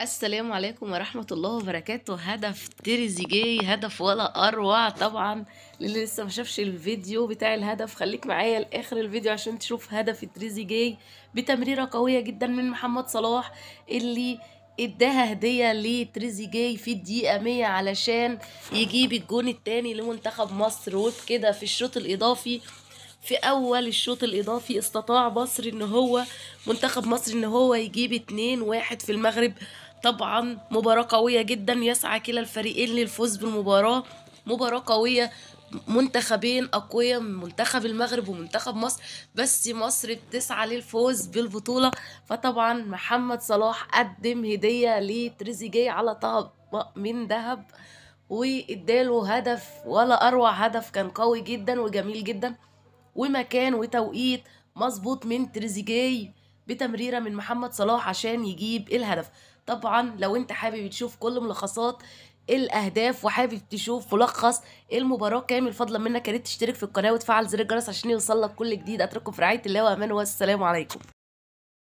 السلام عليكم ورحمة الله وبركاته هدف تريزيجيه هدف ولا أروع طبعا للي لسه ما شافش الفيديو بتاع الهدف خليك معايا لآخر الفيديو عشان تشوف هدف تريزيجيه بتمريرة قوية جدا من محمد صلاح اللي اداها هدية لتريزيجيه في الدقيقة 100 علشان يجيب الجون التاني لمنتخب مصر وبكده في الشوط الإضافي في اول الشوط الاضافي استطاع مصر ان هو منتخب مصر ان هو يجيب 2-1 في المغرب طبعا مباراة قوية جدا يسعى كلا الفريقين للفوز بالمباراة مباراة قوية منتخبين أقوياء من منتخب المغرب ومنتخب مصر بس مصر بتسعى للفوز بالبطولة فطبعا محمد صلاح قدم هدية لتريزيجيه على طبق من ذهب واداله هدف ولا اروع هدف كان قوي جدا وجميل جدا ومكان وتوقيت مظبوط من تريزيجيه بتمريره من محمد صلاح عشان يجيب الهدف طبعا لو انت حابب تشوف كل ملخصات الاهداف وحابب تشوف ملخص المباراه كامل فضلا منك يا ريت تشترك في القناه وتفعل زر الجرس عشان يوصلك كل جديد اترككم في رعايه الله وامان والسلام عليكم